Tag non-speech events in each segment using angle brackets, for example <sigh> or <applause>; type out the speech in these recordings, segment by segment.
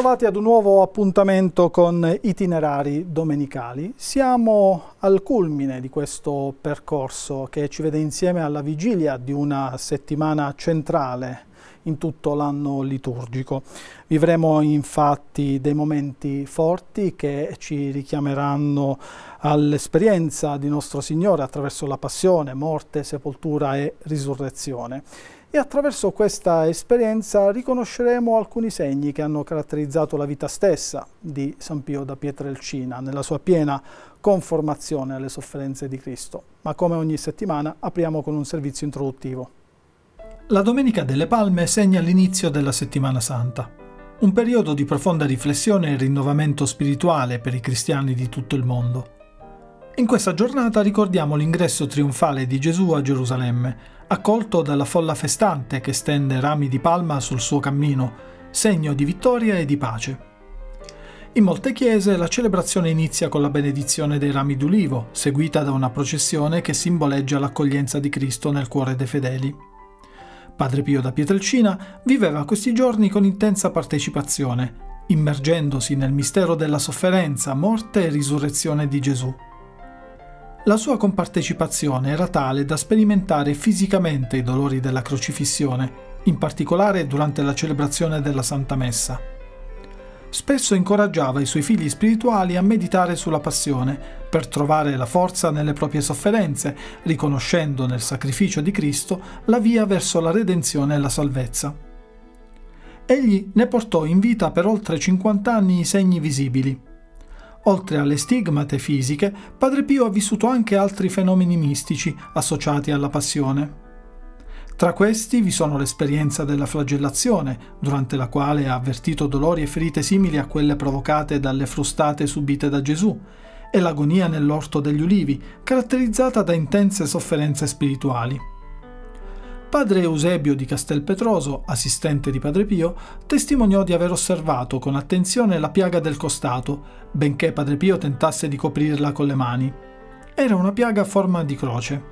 bentrovati ad un nuovo appuntamento con itinerari domenicali. Siamo al culmine di questo percorso che ci vede insieme alla vigilia di una settimana centrale in tutto l'anno liturgico. Vivremo infatti dei momenti forti che ci richiameranno all'esperienza di nostro Signore attraverso la passione, morte, sepoltura e risurrezione e attraverso questa esperienza riconosceremo alcuni segni che hanno caratterizzato la vita stessa di San Pio da Pietrelcina nella sua piena conformazione alle sofferenze di Cristo. Ma come ogni settimana apriamo con un servizio introduttivo. La Domenica delle Palme segna l'inizio della Settimana Santa, un periodo di profonda riflessione e rinnovamento spirituale per i cristiani di tutto il mondo. In questa giornata ricordiamo l'ingresso trionfale di Gesù a Gerusalemme, accolto dalla folla festante che stende rami di palma sul suo cammino, segno di vittoria e di pace. In molte chiese la celebrazione inizia con la benedizione dei rami d'ulivo, seguita da una processione che simboleggia l'accoglienza di Cristo nel cuore dei fedeli. Padre Pio da Pietrelcina viveva questi giorni con intensa partecipazione, immergendosi nel mistero della sofferenza, morte e risurrezione di Gesù. La sua compartecipazione era tale da sperimentare fisicamente i dolori della crocifissione, in particolare durante la celebrazione della Santa Messa. Spesso incoraggiava i suoi figli spirituali a meditare sulla passione per trovare la forza nelle proprie sofferenze, riconoscendo nel sacrificio di Cristo la via verso la redenzione e la salvezza. Egli ne portò in vita per oltre 50 anni i segni visibili Oltre alle stigmate fisiche, Padre Pio ha vissuto anche altri fenomeni mistici associati alla passione. Tra questi vi sono l'esperienza della flagellazione, durante la quale ha avvertito dolori e ferite simili a quelle provocate dalle frustate subite da Gesù, e l'agonia nell'orto degli ulivi, caratterizzata da intense sofferenze spirituali. Padre Eusebio di Castelpetroso, assistente di Padre Pio, testimoniò di aver osservato con attenzione la piaga del costato, benché Padre Pio tentasse di coprirla con le mani. Era una piaga a forma di croce.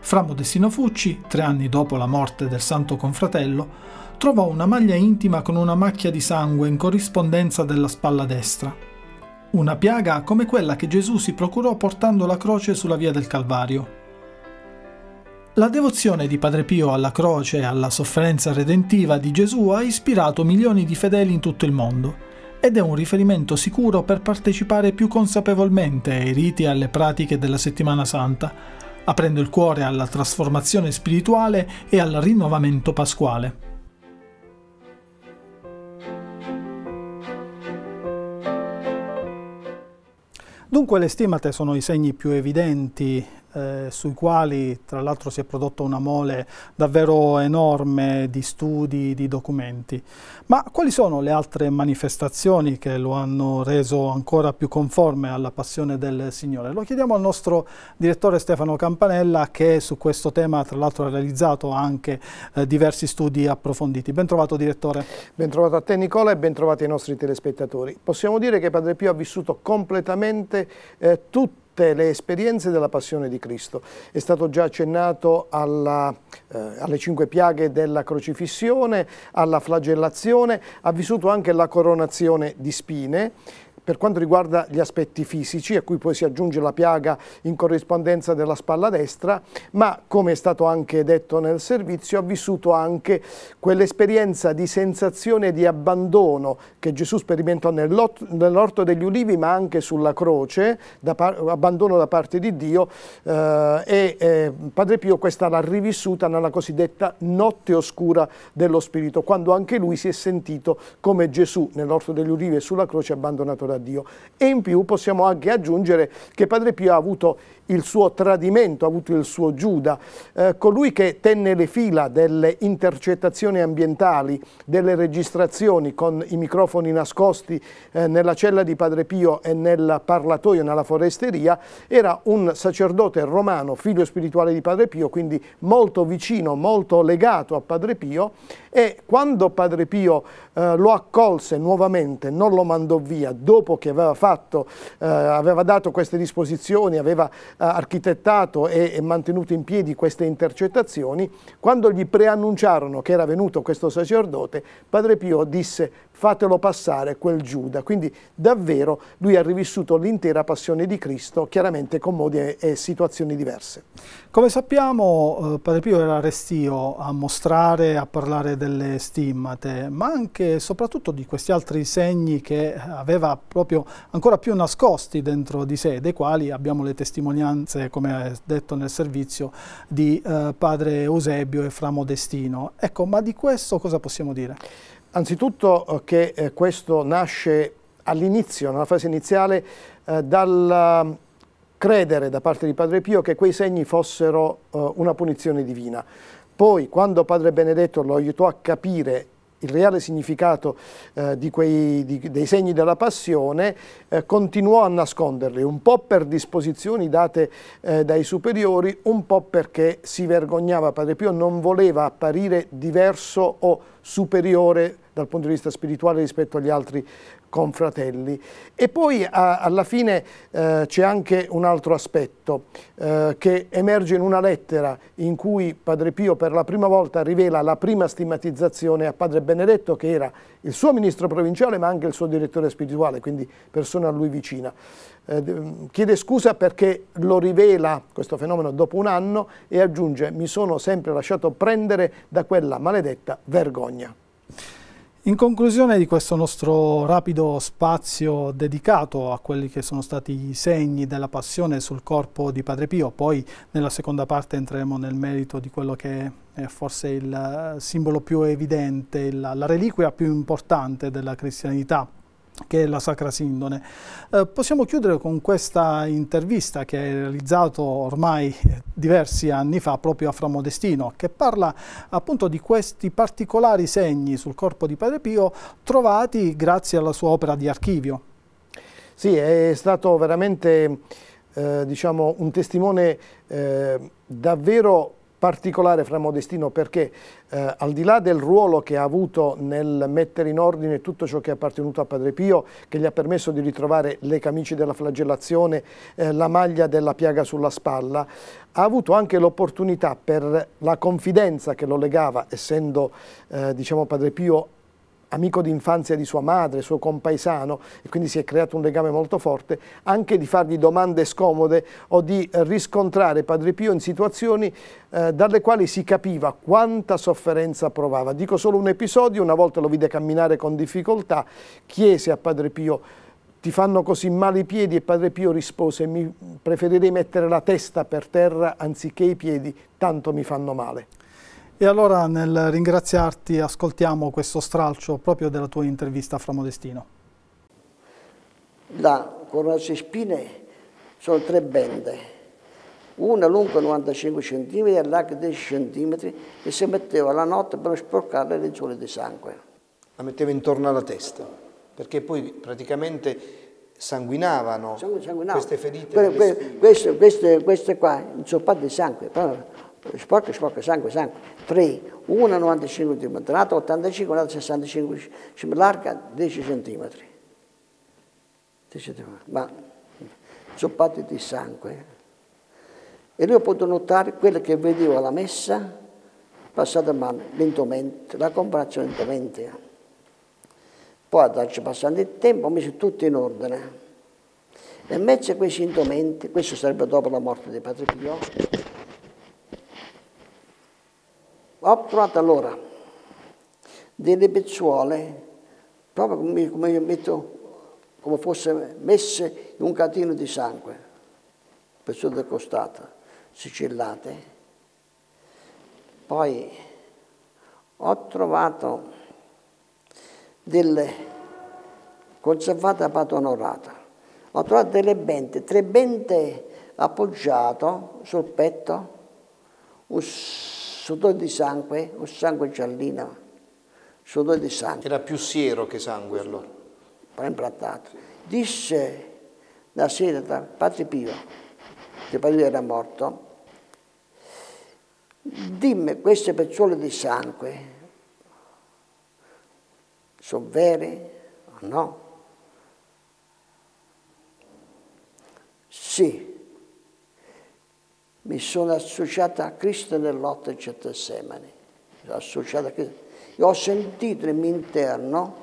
Fra Modestino Fucci, tre anni dopo la morte del santo confratello, trovò una maglia intima con una macchia di sangue in corrispondenza della spalla destra. Una piaga come quella che Gesù si procurò portando la croce sulla via del Calvario. La devozione di Padre Pio alla croce e alla sofferenza redentiva di Gesù ha ispirato milioni di fedeli in tutto il mondo ed è un riferimento sicuro per partecipare più consapevolmente ai riti e alle pratiche della settimana santa, aprendo il cuore alla trasformazione spirituale e al rinnovamento pasquale. Dunque le stimate sono i segni più evidenti eh, sui quali tra l'altro si è prodotta una mole davvero enorme di studi, di documenti. Ma quali sono le altre manifestazioni che lo hanno reso ancora più conforme alla passione del Signore? Lo chiediamo al nostro direttore Stefano Campanella che su questo tema tra l'altro ha realizzato anche eh, diversi studi approfonditi. Bentrovato direttore. Bentrovato a te Nicola e bentrovati ai nostri telespettatori. Possiamo dire che Padre Pio ha vissuto completamente eh, tutti tutte le esperienze della passione di Cristo. È stato già accennato alla, eh, alle cinque piaghe della crocifissione, alla flagellazione, ha vissuto anche la coronazione di spine per quanto riguarda gli aspetti fisici, a cui poi si aggiunge la piaga in corrispondenza della spalla destra, ma come è stato anche detto nel servizio, ha vissuto anche quell'esperienza di sensazione di abbandono che Gesù sperimentò nell'orto degli ulivi, ma anche sulla croce, da abbandono da parte di Dio, eh, e eh, Padre Pio questa l'ha rivissuta nella cosiddetta notte oscura dello Spirito, quando anche lui si è sentito come Gesù nell'orto degli ulivi e sulla croce abbandonato da da Dio. E in più possiamo anche aggiungere che Padre Pio ha avuto il suo tradimento, ha avuto il suo Giuda, eh, colui che tenne le fila delle intercettazioni ambientali, delle registrazioni con i microfoni nascosti eh, nella cella di Padre Pio e nel parlatoio, nella foresteria, era un sacerdote romano, figlio spirituale di Padre Pio, quindi molto vicino, molto legato a Padre Pio e quando Padre Pio eh, lo accolse nuovamente, non lo mandò via, dopo dopo che aveva, fatto, eh, aveva dato queste disposizioni, aveva eh, architettato e, e, mantenuto in piedi queste intercettazioni, quando gli preannunciarono che era venuto questo sacerdote, Padre Pio disse fatelo passare quel Giuda. Quindi davvero lui ha rivissuto l'intera passione di Cristo, chiaramente con modi e, situazioni diverse. Come sappiamo, eh, Padre Pio era restio a mostrare, a parlare delle stimmate, ma anche e soprattutto di questi altri segni che aveva proprio ancora più nascosti dentro di sé, dei quali abbiamo le testimonianze, come detto nel servizio, di eh, Padre Eusebio e Fra Modestino. Ecco, ma di questo cosa possiamo dire? Anzitutto eh, che eh, questo nasce all'inizio, nella fase iniziale, eh, dal credere da parte di Padre Pio che quei segni fossero una punizione divina. Poi, quando Padre Benedetto lo aiutò a capire il reale significato eh, di quei, di, dei segni della passione, eh, continuò a nasconderli, un po' per disposizioni date eh, dai superiori, un po' perché si vergognava, Padre Pio non voleva apparire diverso o superiore dal punto di vista spirituale rispetto agli altri confratelli. E poi a, alla fine eh, c'è anche un altro aspetto eh, che emerge in una lettera in cui Padre Pio per la prima volta rivela la prima stigmatizzazione a Padre Benedetto che era il suo ministro provinciale ma anche il suo direttore spirituale, quindi persona a lui vicina. Eh, chiede scusa perché lo rivela questo fenomeno dopo un anno e aggiunge mi sono sempre lasciato prendere da quella maledetta vergogna. In conclusione di questo nostro rapido spazio dedicato a quelli che sono stati i segni della passione sul corpo di Padre Pio, poi nella seconda parte entreremo nel merito di quello che è forse il eh, simbolo più evidente, la, la reliquia più importante della cristianità, che è la Sacra Sindone. Eh, possiamo chiudere con questa intervista che hai realizzato ormai eh, diversi anni fa proprio a Framodestino, che parla appunto di questi particolari segni sul corpo di Padre Pio trovati grazie alla sua opera di archivio. Sì, è stato veramente eh, diciamo, un testimone eh, davvero particolare fra Modestino perché eh, al di là del ruolo che ha avuto nel mettere in ordine tutto ciò che è appartenuto a Padre Pio, che gli ha permesso di ritrovare le camicie della flagellazione, eh, la maglia della piaga sulla spalla, ha avuto anche l'opportunità per la confidenza che lo legava, essendo eh, diciamo Padre Pio amico d'infanzia di sua madre, suo compaesano, e quindi si è creato un legame molto forte, anche di fargli domande scomode o di riscontrare Padre Pio in situazioni eh, dalle quali si capiva quanta sofferenza provava. Dico solo un episodio, una volta lo vide camminare con difficoltà, chiese a Padre Pio ti fanno così male i piedi e Padre Pio rispose mi preferirei mettere la testa per terra anziché i piedi, tanto mi fanno male. E allora nel ringraziarti ascoltiamo questo stralcio proprio della tua intervista a Framodestino. La Coronace Spine sono tre bende, una lunga 95 cm e larga 10 cm e si metteva la notte per sporcare le lenzuole di sangue. La metteva intorno alla testa, perché poi praticamente sanguinavano, sanguinavano. queste ferite. Que, que, queste, queste, queste qua, insoppate di sangue, però sporco, sporco, sangue, sangue, 3, 1, 95 cm, un'altra 85, un'altra 65 cm, larga 10 cm. 10 cm. Ma zoppati di sangue. E lui ha potuto notare quello che vedeva la messa, passata a mano lentamente, la comparazione lentamente. Poi, darci passando il tempo, ho messo tutto in ordine. E in mezzo a questi indumenti, questo sarebbe dopo la morte di Padre Pio, ho trovato allora delle pezzuole, proprio come, come, metto, come fosse messe in un catino di sangue, pezzuole del costato, sicillate. Poi ho trovato delle conservate a patonorata, ho trovato delle bente, tre bente appoggiate sul petto, un sudore di sangue, un sangue giallino, sudore di sangue. Era più siero che sangue allora. Poi imbrattato. Disse la sera da Padre Pio, che Padre era morto, dimmi queste pezzole di sangue, sono vere o no? Sì mi sono associata a Cristo nell'otto e Gettesemane. Io ho sentito nel mio interno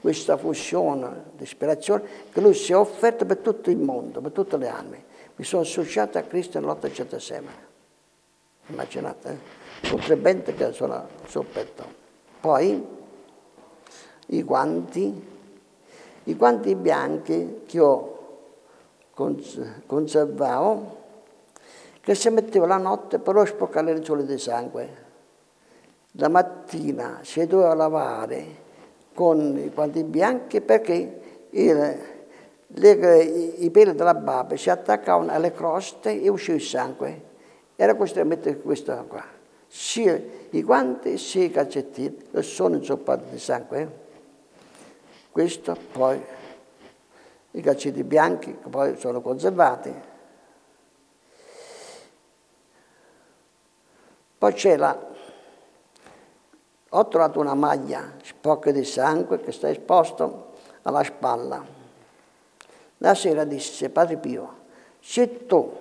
questa fusione di ispirazione che lui si è offerto per tutto il mondo, per tutte le anime. Mi sono associata a Cristo nell'otto e Gettesemane. Immaginate, eh? potrebbe che sono sul petto. Poi i guanti, i guanti bianchi che ho conservato che si metteva la notte per a sporcare le lenzuola di sangue. La mattina si doveva lavare con i guanti bianchi perché il, le, i, peli della barba si attaccavano alle croste e usciva il sangue. Era questo a mettere questo qua. Sia i guanti sia i calcettini sono insoppati di sangue. Questo poi i calcettini bianchi che poi sono conservati Poi c'è la... ho trovato una maglia sporca di sangue che sta esposta alla spalla. La sera disse, Padre Pio, se tu,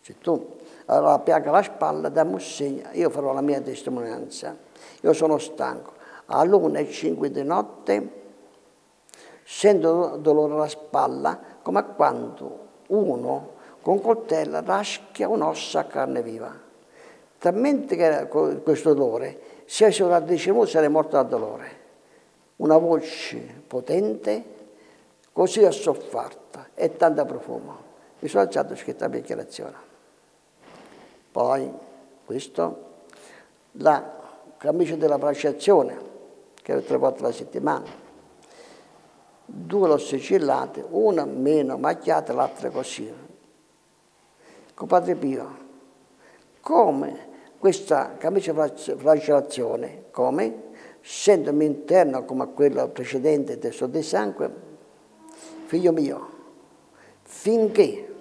se tu allora la piaga alla spalla, dammi un segno, io farò la mia testimonianza. Io sono stanco. e cinque di notte sento dolore alla spalla come quando uno con coltella raschia un'ossa a carne viva talmente che era questo odore, se ci sono decimo sarei morto da dolore. Una voce potente, così assoffarta e tanto profumo. Mi sono alzato e ho scritto la dichiarazione. Poi, questo, la camicia della prasciazione, che era tre volte alla settimana, due l'ossicillate, una meno macchiata, l'altra così. Con Padre Pio, come questa camicia flagellazione come? Scendomi interno come a quella precedente del suo sangue, figlio mio, finché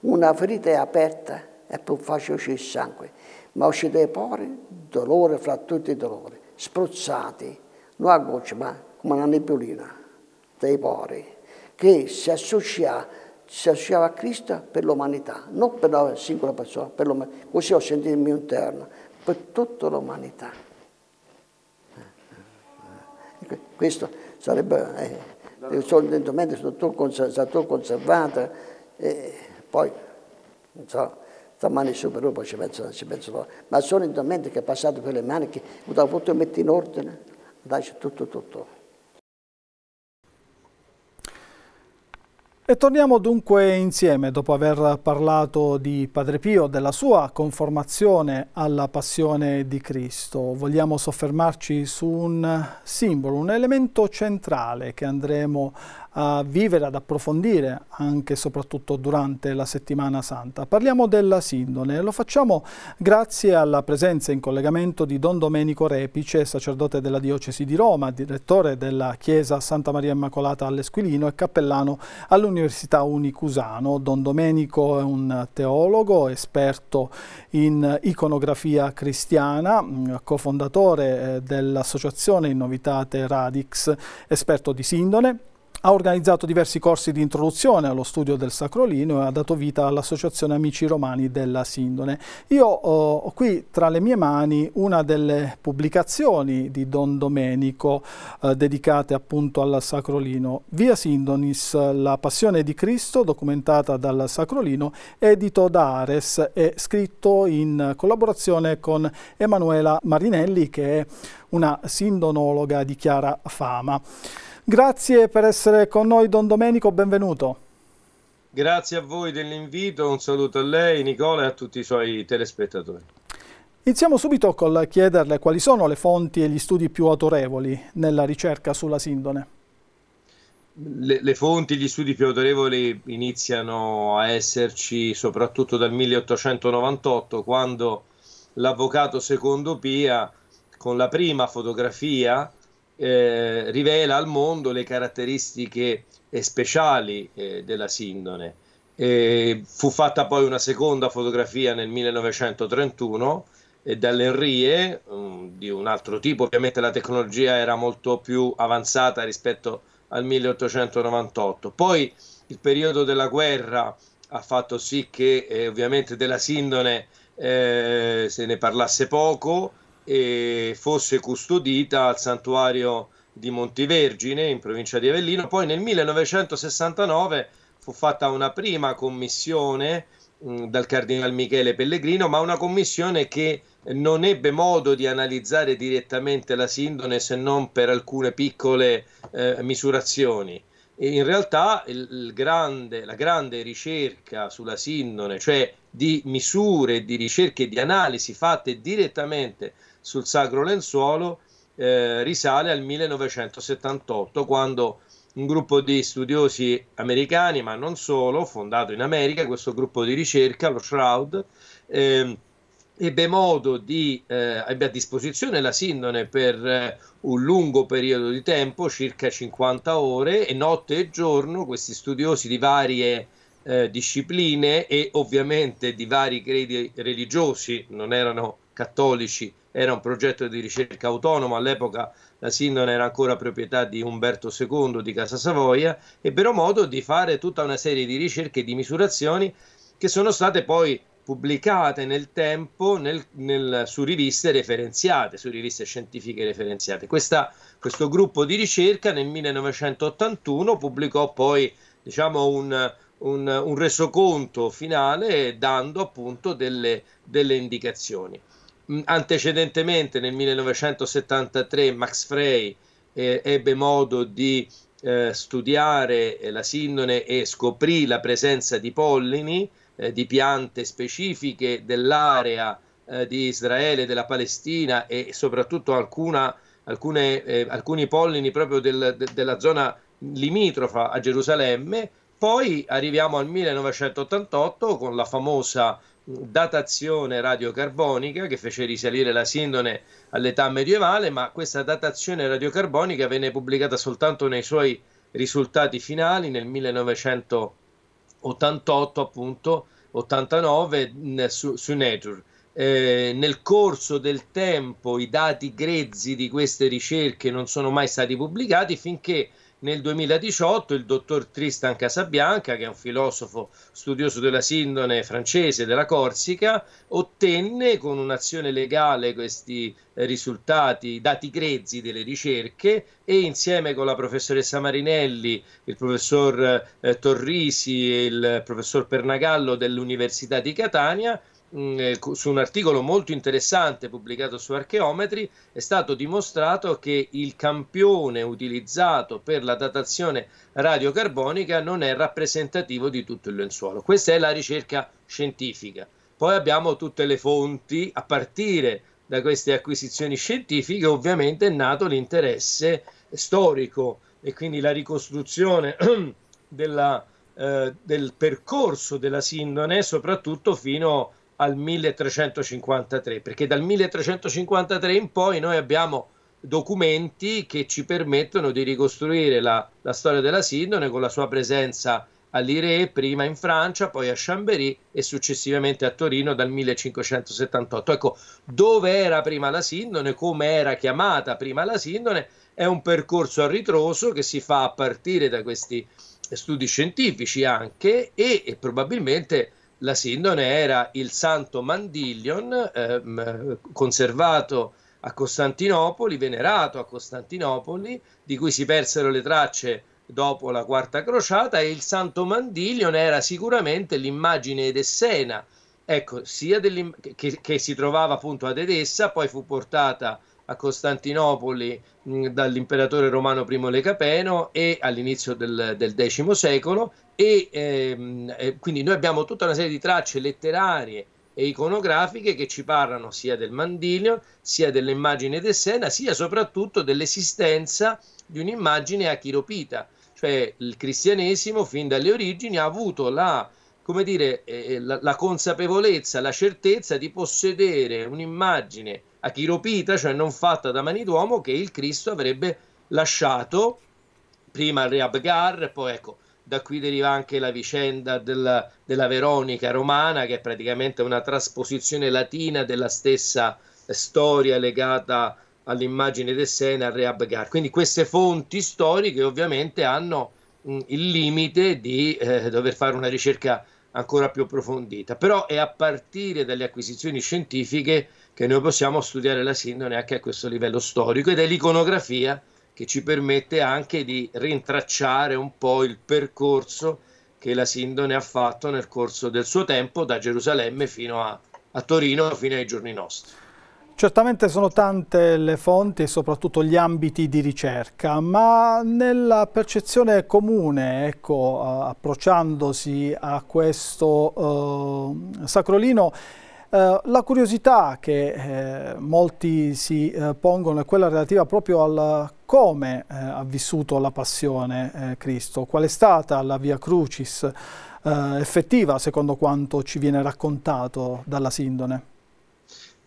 una ferita è aperta è più facile uscire il sangue, ma uscire dai pori, dolore fra tutti i dolori, spruzzati, non a goccia, ma come una nebulina dei pori, che si associa si associava a Cristo per l'umanità, non per la singola persona, per così ho sentito il mio interno, per tutta l'umanità. Eh, eh, eh. Ecco, questo sarebbe, eh, sono dentro mente, stato conservato, eh, poi, non so, stamani superiore poi ci pensano, ci pensano ma sono dentro mente che è passato per le mani, che ho dovuto mettere in ordine, dai tutto, tutto. E torniamo dunque insieme, dopo aver parlato di Padre Pio, della sua conformazione alla passione di Cristo, vogliamo soffermarci su un simbolo, un elemento centrale che andremo a vivere, ad approfondire anche e soprattutto durante la settimana santa. Parliamo della sindone, lo facciamo grazie alla presenza in collegamento di Don Domenico Repice, sacerdote della diocesi di Roma, direttore della chiesa Santa Maria Immacolata all'Esquilino e cappellano all'Università Unicusano. Don Domenico è un teologo, esperto in iconografia cristiana, mm, cofondatore eh, dell'associazione Innovitate Radix, esperto di sindone, ha organizzato diversi corsi di introduzione allo studio del Sacrolino e ha dato vita all'Associazione Amici Romani della Sindone. Io oh, ho qui tra le mie mani una delle pubblicazioni di Don Domenico eh, dedicate appunto al Sacrolino. Via Sindonis, la passione di Cristo documentata dal Sacrolino, edito da Ares e scritto in collaborazione con Emanuela Marinelli che è una sindonologa di chiara fama. Grazie per essere con noi Don Domenico, benvenuto. Grazie a voi dell'invito, un saluto a lei Nicola e a tutti i suoi telespettatori. Iniziamo subito col chiederle quali sono le fonti e gli studi più autorevoli nella ricerca sulla Sindone. Le, le fonti, gli studi più autorevoli iniziano a esserci soprattutto dal 1898 quando l'avvocato secondo Pia con la prima fotografia eh, rivela al mondo le caratteristiche eh, speciali eh, della sindone. E fu fatta poi una seconda fotografia nel 1931 eh, dall'Enrie, um, mm, di un altro tipo, ovviamente la tecnologia era molto più avanzata rispetto al 1898. Poi il periodo della guerra ha fatto sì che eh, ovviamente della sindone eh, se ne parlasse poco, e fosse custodita al santuario di Montivergine in provincia di Avellino. Poi nel 1969 fu fatta una prima commissione mm, dal cardinale Michele Pellegrino, ma una commissione che non ebbe modo di analizzare direttamente la sindone se non per alcune piccole eh, misurazioni. E in realtà il, il grande, la grande ricerca sulla sindone, cioè di misure, di ricerche, di analisi fatte direttamente sul sacro lenzuolo eh, risale al 1978 quando un gruppo di studiosi americani, ma non solo, fondato in America, questo gruppo di ricerca, lo Shroud, eh, ebbe modo di, eh, ebbe a disposizione la sindone per eh, un lungo periodo di tempo, circa 50 ore, e notte e giorno questi studiosi di varie eh, discipline e ovviamente di vari credi religiosi, non erano cattolici era un progetto di ricerca autonomo, all'epoca la Sindone era ancora proprietà di Umberto II di Casa Savoia, ebbero modo di fare tutta una serie di ricerche e di misurazioni che sono state poi pubblicate nel tempo nel, nel, su riviste referenziate, su riviste scientifiche referenziate. Questa, questo gruppo di ricerca nel 1981 pubblicò poi diciamo, un, un, un resoconto finale dando appunto delle, delle indicazioni. Mm, antecedentemente nel 1973 Max Frey eh, ebbe modo di eh, studiare eh, la sindone e scoprì la presenza di pollini eh, di piante specifiche dell'area eh, di Israele, della Palestina e soprattutto alcuna, alcune, eh, alcuni pollini proprio del, de, della zona limitrofa a Gerusalemme. Poi arriviamo al 1988 con la famosa datazione radiocarbonica che fece risalire la Sindone all'età medievale, ma questa datazione radiocarbonica venne pubblicata soltanto nei suoi risultati finali nel 1988, appunto, 89 su, su Nature. Eh, nel corso del tempo i dati grezzi di queste ricerche non sono mai stati pubblicati finché nel 2018 il dottor Tristan Casabianca, che è un filosofo studioso della sindone francese della Corsica, ottenne con un'azione legale questi eh, risultati, i dati grezzi delle ricerche e insieme con la professoressa Marinelli, il professor eh, Torrisi e il professor Pernagallo dell'Università di Catania Mm, eh, su un articolo molto interessante pubblicato su Archeometri è stato dimostrato che il campione utilizzato per la datazione radiocarbonica non è rappresentativo di tutto il lenzuolo. Questa è la ricerca scientifica. Poi abbiamo tutte le fonti, a partire da queste acquisizioni scientifiche ovviamente è nato l'interesse storico e quindi la ricostruzione <clears throat> della, eh, del percorso della Sindone soprattutto fino a al 1353, perché dal 1353 in poi noi abbiamo documenti che ci permettono di ricostruire la, la storia della Sindone con la sua presenza all'Ire, prima in Francia, poi a Chambéry e successivamente a Torino dal 1578. Ecco, dove era prima la Sindone, come era chiamata prima la Sindone, è un percorso a ritroso che si fa a partire da questi studi scientifici anche e, e probabilmente la Sindone era il santo Mandiglion, ehm, conservato a Costantinopoli, venerato a Costantinopoli, di cui si persero le tracce dopo la Quarta Crociata, e il santo Mandiglion era sicuramente l'immagine ed essena, ecco, sia che, che, si trovava appunto ad Edessa, poi fu portata a Costantinopoli mh, dall'imperatore romano I Lecapeno e all'inizio del, del X secolo e ehm, quindi noi abbiamo tutta una serie di tracce letterarie e iconografiche che ci parlano sia del Mandilion, sia dell'immagine Sena, sia soprattutto dell'esistenza di un'immagine achiropita, cioè il cristianesimo fin dalle origini ha avuto la, dire, eh, eh, la, la consapevolezza, la certezza di possedere un'immagine achiropita, cioè non fatta da mani d'uomo, che il Cristo avrebbe lasciato prima al Re Abgar, poi ecco, da qui deriva anche la vicenda della, della, Veronica romana, che è praticamente una trasposizione latina della stessa eh, storia legata all'immagine del Sena, al re Abgar. Quindi queste fonti storiche ovviamente hanno mh, mm, il limite di eh, dover fare una ricerca ancora più approfondita, però è a partire dalle acquisizioni scientifiche che noi possiamo studiare la sindone anche a questo livello storico ed è l'iconografia che ci permette anche di rintracciare un po' il percorso che la Sindone ha fatto nel corso del suo tempo da Gerusalemme fino a, a Torino, fino ai giorni nostri. Certamente sono tante le fonti e soprattutto gli ambiti di ricerca, ma nella percezione comune, ecco, approcciandosi a questo eh, sacrolino, eh, la curiosità che eh, molti si eh, pongono è quella relativa proprio al come eh, ha vissuto la passione eh, Cristo, qual è stata la via crucis effettiva secondo quanto ci viene raccontato dalla Sindone.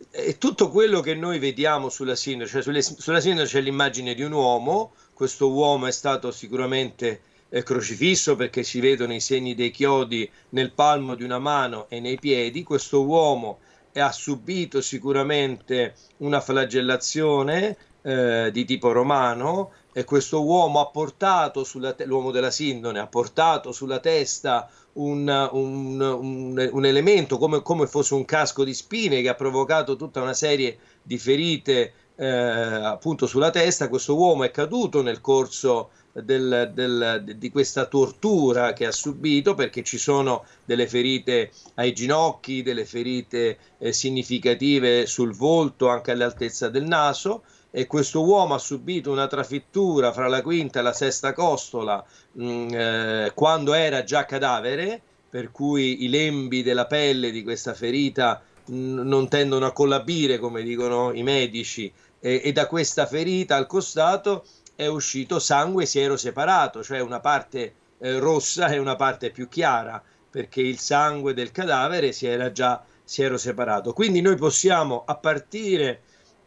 È tutto quello che noi vediamo sulla Sindone, cioè sulle, sulla Sindone c'è l'immagine di un uomo, questo uomo è stato sicuramente eh, crocifisso perché si vedono i segni dei chiodi nel palmo di una mano e nei piedi. Questo uomo ha subito sicuramente una flagellazione eh, di tipo romano e questo uomo ha portato sulla te- l'uomo della Sindone ha portato sulla testa un, un, un, un elemento come, come, fosse un casco di spine che ha provocato tutta una serie di ferite eh, appunto sulla testa questo uomo è caduto nel corso del, del, di questa tortura che ha subito perché ci sono delle ferite ai ginocchi, delle ferite eh, significative sul volto, anche all'altezza del naso e questo uomo ha subito una trafittura fra la quinta e la sesta costola mh, mm, eh, quando era già cadavere, per cui i lembi della pelle di questa ferita mh, mm, non tendono a collabire, come dicono i medici, e, e da questa ferita al costato è uscito sangue siero separato, cioè una parte eh, rossa e una parte più chiara, perché il sangue del cadavere si era già siero separato. Quindi noi possiamo, a partire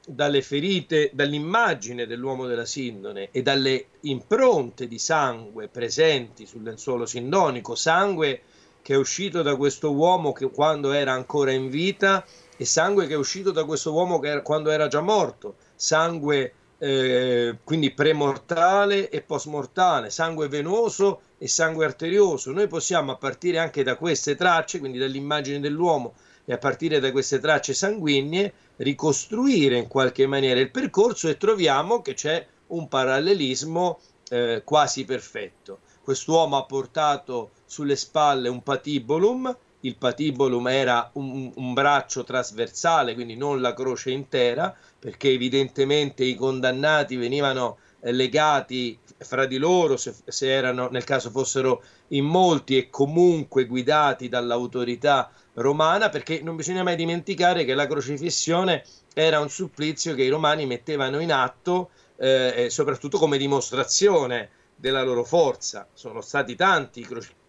dalle ferite, dall'immagine dell'uomo della Sindone e dalle impronte di sangue presenti sul lenzuolo sindonico, sangue che è uscito da questo uomo che quando era ancora in vita e sangue che è uscito da questo uomo che era, quando era già morto, sangue eh, quindi premortale e postmortale, sangue venoso e sangue arterioso. Noi possiamo, a partire anche da queste tracce, quindi dall'immagine dell'uomo e a partire da queste tracce sanguigne, ricostruire in qualche maniera il percorso e troviamo che c'è un parallelismo eh, quasi perfetto. Quest'uomo ha portato sulle spalle un patibolum il patibulum era un, un, braccio trasversale, quindi non la croce intera, perché evidentemente i condannati venivano eh, legati fra di loro se, se erano nel caso fossero in molti e comunque guidati dall'autorità romana perché non bisogna mai dimenticare che la crocifissione era un supplizio che i romani mettevano in atto eh, soprattutto come dimostrazione della loro forza sono stati tanti i crocifissioni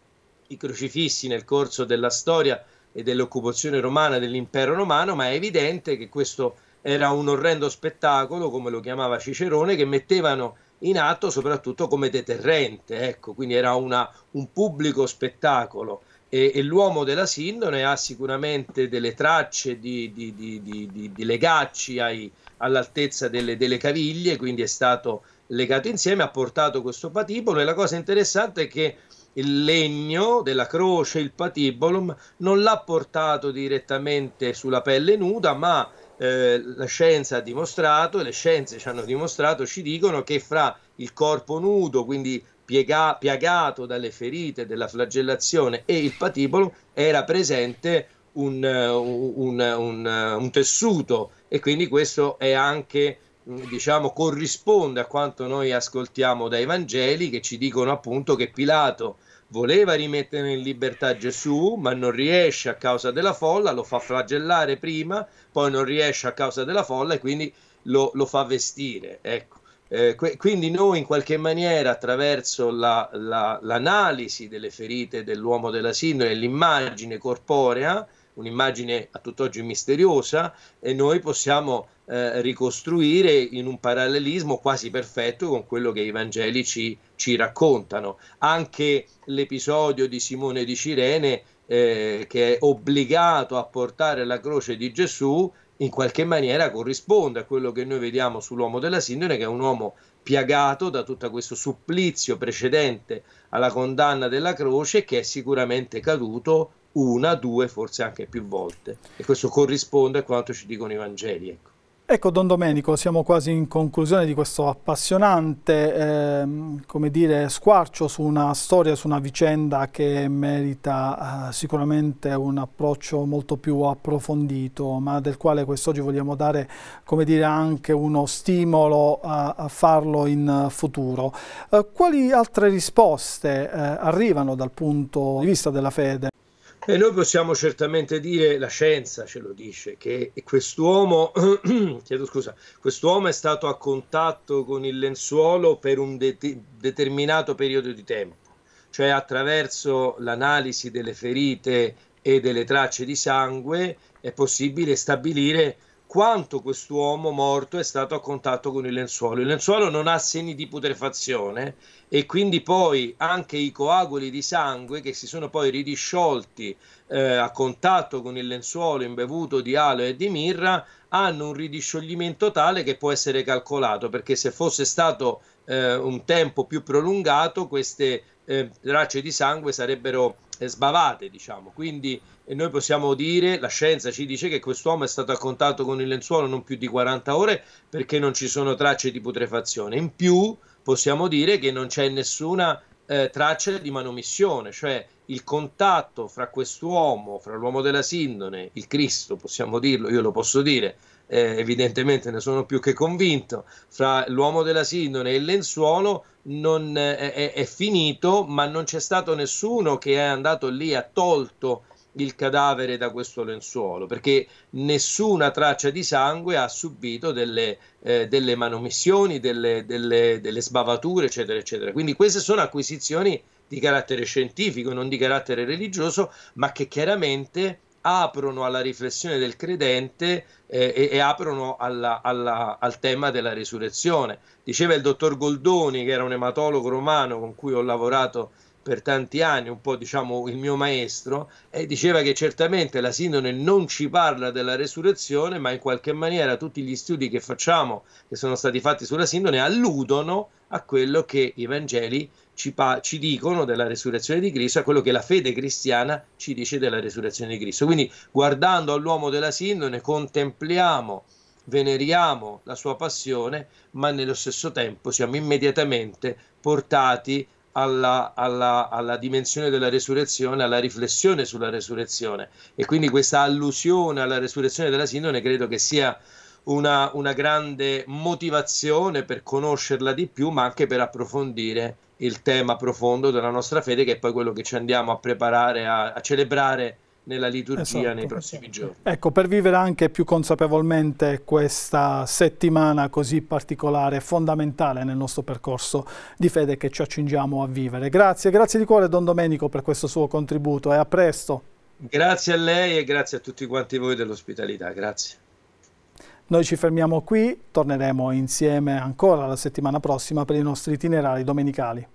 i crocifissi nel corso della storia e dell'occupazione romana dell'impero romano, ma è evidente che questo era un orrendo spettacolo, come lo chiamava Cicerone, che mettevano in atto soprattutto come deterrente, ecco, quindi era una, un pubblico spettacolo. E, e, l'uomo della Sindone ha sicuramente delle tracce di, di, di, di legacci ai, all'altezza delle, delle, caviglie, quindi è stato legato insieme, ha portato questo patibolo e la cosa interessante è che il legno della croce, il patibolum, non l'ha portato direttamente sulla pelle nuda, ma eh, la scienza ha dimostrato, le scienze ci hanno dimostrato, ci dicono che fra il corpo nudo, quindi piega, piagato dalle ferite della flagellazione, e il patibolum era presente un, un, un, un tessuto e quindi questo è anche diciamo, corrisponde a quanto noi ascoltiamo dai Vangeli che ci dicono appunto che Pilato voleva rimettere in libertà Gesù, ma non riesce a causa della folla, lo fa flagellare prima, poi non riesce a causa della folla e quindi lo, lo fa vestire. Ecco. Eh, que- quindi noi in qualche maniera attraverso la, la, l'analisi delle ferite dell'uomo della sindrome, l'immagine corporea, un'immagine a tutt'oggi misteriosa e noi possiamo eh, ricostruire in un parallelismo quasi perfetto con quello che i Vangeli ci, ci raccontano. Anche l'episodio di Simone di Cirene eh, che è obbligato a portare la croce di Gesù in qualche maniera corrisponde a quello che noi vediamo sull'uomo della Sindone, che è un uomo piagato da tutto questo supplizio precedente alla condanna della croce, che è sicuramente caduto una, due, forse anche più volte. E questo corrisponde a quanto ci dicono i Vangeli. Ecco. Ecco Don Domenico, siamo quasi in conclusione di questo appassionante eh, dire, squarcio su una storia, su una vicenda che merita eh, sicuramente un approccio molto più approfondito, ma del quale quest'oggi vogliamo dare dire, anche uno stimolo a, a farlo in futuro. Eh, quali altre risposte eh, arrivano dal punto di vista della fede e noi possiamo certamente dire, la scienza ce lo dice, che quest'uomo, <clears throat> chiedo scusa, quest'uomo è stato a contatto con il lenzuolo per un de- determinato periodo di tempo, cioè attraverso l'analisi delle ferite e delle tracce di sangue è possibile stabilire quanto quest'uomo morto è stato a contatto con il lenzuolo. Il lenzuolo non ha segni di putrefazione e quindi poi anche i coaguli di sangue che si sono poi ridisciolti eh, a contatto con il lenzuolo imbevuto di aloe e di mirra hanno un ridiscioglimento tale che può essere calcolato perché se fosse stato eh, un tempo più prolungato queste eh, tracce di sangue sarebbero sbavate, diciamo. Quindi noi possiamo dire, la scienza ci dice che quest'uomo è stato a contatto con il lenzuolo non più di 40 ore perché non ci sono tracce di putrefazione. In più possiamo dire che non c'è nessuna eh, traccia di manomissione, cioè il contatto fra quest'uomo, fra l'uomo della Sindone, il Cristo, possiamo dirlo, io lo posso dire, eh, evidentemente ne sono più che convinto, fra l'uomo della Sindone e il lenzuolo non, eh, è, è finito, ma non c'è stato nessuno che è andato lì e ha tolto il cadavere da questo lenzuolo perché nessuna traccia di sangue ha subito delle, eh, delle manomissioni, delle, delle, delle, sbavature, eccetera, eccetera. Quindi queste sono acquisizioni di carattere scientifico, non di carattere religioso, ma che chiaramente aprono alla riflessione del credente eh, e, e, aprono alla, alla, al tema della risurrezione. Diceva il dottor Goldoni, che era un ematologo romano con cui ho lavorato per tanti anni, un po' diciamo il mio maestro, e diceva che certamente la sindone non ci parla della resurrezione, ma in qualche maniera tutti gli studi che facciamo, che sono stati fatti sulla sindone, alludono a quello che i Vangeli ci, pa- ci, dicono della resurrezione di Cristo, a quello che la fede cristiana ci dice della resurrezione di Cristo. Quindi guardando all'uomo della sindone contempliamo, veneriamo la sua passione, ma nello stesso tempo siamo immediatamente portati alla, alla, alla, dimensione della resurrezione, alla riflessione sulla resurrezione. E quindi questa allusione alla resurrezione della sindone credo che sia una, una grande motivazione per conoscerla di più, ma anche per approfondire il tema profondo della nostra fede, che è poi quello che ci andiamo a preparare a, a celebrare nella liturgia esatto. nei prossimi esatto. giorni. Ecco, per vivere anche più consapevolmente questa settimana così particolare fondamentale nel nostro percorso di fede che ci accingiamo a vivere. Grazie, grazie di cuore Don Domenico per questo suo contributo e a presto. Grazie a lei e grazie a tutti quanti voi dell'ospitalità, grazie. Noi ci fermiamo qui, torneremo insieme ancora la settimana prossima per i nostri itinerari domenicali.